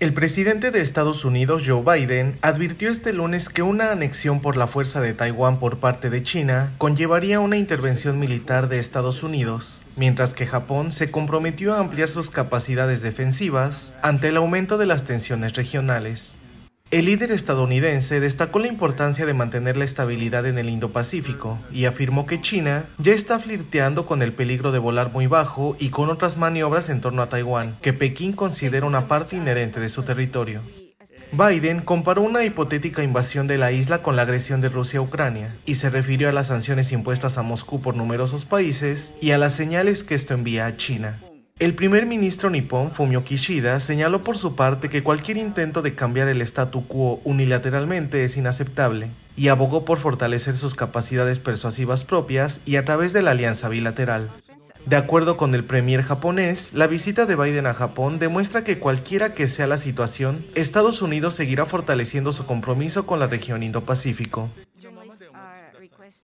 El presidente de Estados Unidos, Joe Biden, advirtió este lunes que una anexión por la fuerza de Taiwán por parte de China conllevaría una intervención militar de Estados Unidos, mientras que Japón se comprometió a ampliar sus capacidades defensivas ante el aumento de las tensiones regionales. El líder estadounidense destacó la importancia de mantener la estabilidad en el Indo-Pacífico y afirmó que China ya está flirteando con el peligro de volar muy bajo y con otras maniobras en torno a Taiwán, que Pekín considera una parte inherente de su territorio. Biden comparó una hipotética invasión de la isla con la agresión de Rusia a Ucrania y se refirió a las sanciones impuestas a Moscú por numerosos países y a las señales que esto envía a China. El primer ministro nipón Fumio Kishida señaló por su parte que cualquier intento de cambiar el statu quo unilateralmente es inaceptable y abogó por fortalecer sus capacidades persuasivas propias y a través de la alianza bilateral. De acuerdo con el premier japonés, la visita de Biden a Japón demuestra que cualquiera que sea la situación, Estados Unidos seguirá fortaleciendo su compromiso con la región Indo-Pacífico.